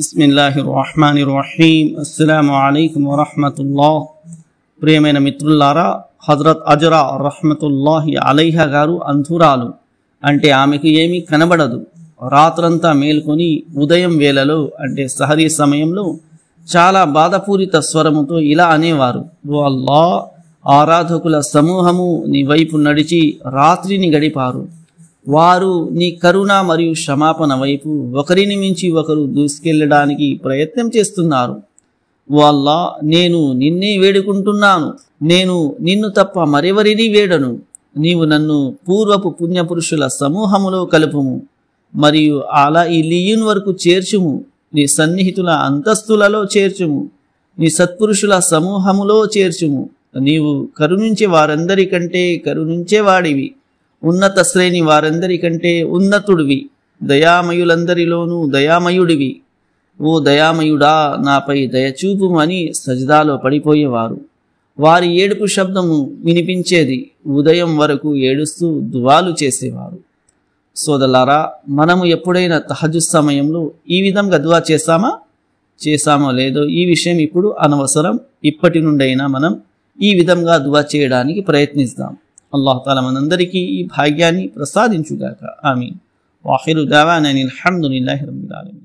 బిస్మిల్లాహి రహమాన్ రహీం అస్సలం అయికం వరహమతుల్లా ప్రియమైన మిత్రులారా హజరత్ అజరా రహమతుల్లాహి అలైహ గారు అంధురాలు అంటే ఆమెకు ఏమీ కనబడదు రాత్రంతా మేల్కొని ఉదయం వేళలో అంటే సహరీ సమయంలో చాలా బాధపూరిత స్వరముతో ఇలా అనేవారు ఓ అల్లా ఆరాధకుల సమూహము నీ వైపు నడిచి రాత్రిని గడిపారు వారు నీ కరుణ మరియు క్షమాపణ వైపు ఒకరిని మించి ఒకరు దూసుకెళ్ళడానికి ప్రయత్నం చేస్తున్నారు వాళ్ళ నేను నిన్నే వేడుకుంటున్నాను నేను నిన్ను తప్ప మరెవరిని వేడను నీవు నన్ను పూర్వపు పుణ్యపురుషుల సమూహములో కలుపుము మరియు అలా ఈ లియున్ వరకు చేర్చుము నీ సన్నిహితుల అంతస్తులలో చేర్చుము నీ సత్పురుషుల సమూహములో చేర్చుము నీవు కరుణించే వారందరికంటే కరుణించేవాడివి ఉన్నత శ్రేణి వారందరికంటే ఉన్నతుడివి దయామయులందరిలోనూ దయామయుడివి ఓ దయామయుడా నాపై దయచూపు అని సజదాలో పడిపోయేవారు వారి ఏడుపు శబ్దము వినిపించేది ఉదయం వరకు ఏడుస్తూ దువాలు చేసేవారు సోదలారా మనము ఎప్పుడైనా తహజు సమయంలో ఈ విధంగా దువా చేశామా చేశామో లేదో ఈ విషయం ఇప్పుడు అనవసరం ఇప్పటి నుండైనా మనం ఈ విధంగా దువా చేయడానికి ప్రయత్నిస్తాం అల్లాహతాల మనందరికీ ఈ భాగ్యాన్ని ప్రసాదించుగాక ఆమె వాహిరు దావానని అల్హమ్దుల్లాహి రబ్బిల్ ఆలమీన్